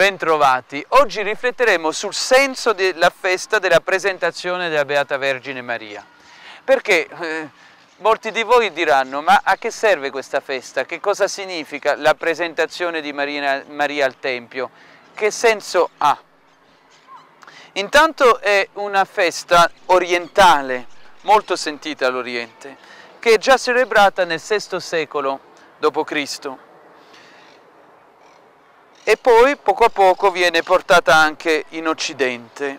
bentrovati. Oggi rifletteremo sul senso della festa della presentazione della Beata Vergine Maria. Perché eh, molti di voi diranno, ma a che serve questa festa? Che cosa significa la presentazione di Marina, Maria al Tempio? Che senso ha? Intanto è una festa orientale, molto sentita all'Oriente, che è già celebrata nel VI secolo d.C e poi poco a poco viene portata anche in Occidente.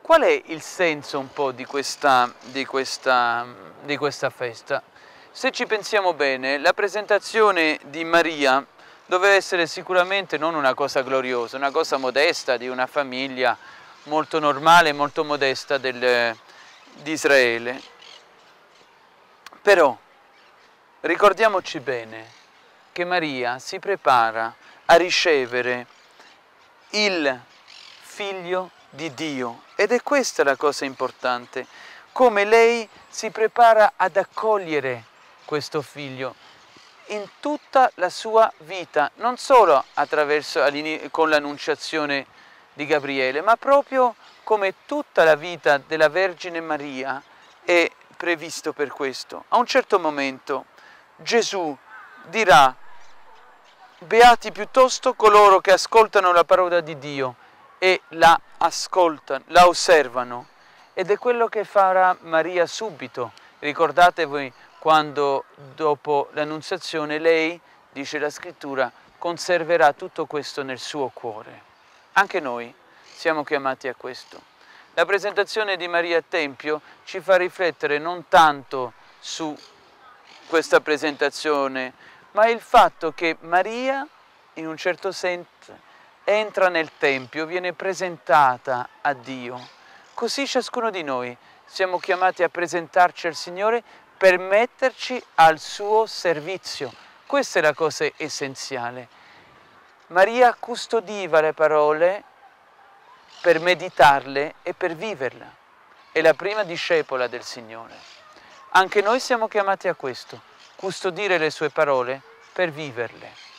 Qual è il senso un po' di questa, di questa, di questa festa? Se ci pensiamo bene, la presentazione di Maria doveva essere sicuramente non una cosa gloriosa, una cosa modesta di una famiglia molto normale, molto modesta del, di Israele. Però ricordiamoci bene che Maria si prepara a ricevere il figlio di Dio. Ed è questa la cosa importante, come lei si prepara ad accogliere questo figlio in tutta la sua vita, non solo attraverso, con l'annunciazione di Gabriele, ma proprio come tutta la vita della Vergine Maria è previsto per questo. A un certo momento Gesù dirà Beati piuttosto coloro che ascoltano la parola di Dio e la ascoltano, la osservano. Ed è quello che farà Maria subito. Ricordatevi quando dopo l'annunziazione lei, dice la scrittura, conserverà tutto questo nel suo cuore. Anche noi siamo chiamati a questo. La presentazione di Maria a Tempio ci fa riflettere non tanto su questa presentazione ma il fatto che Maria, in un certo senso, entra nel Tempio, viene presentata a Dio. Così ciascuno di noi siamo chiamati a presentarci al Signore per metterci al suo servizio. Questa è la cosa essenziale. Maria custodiva le parole per meditarle e per viverle. È la prima discepola del Signore. Anche noi siamo chiamati a questo custodire le sue parole per viverle.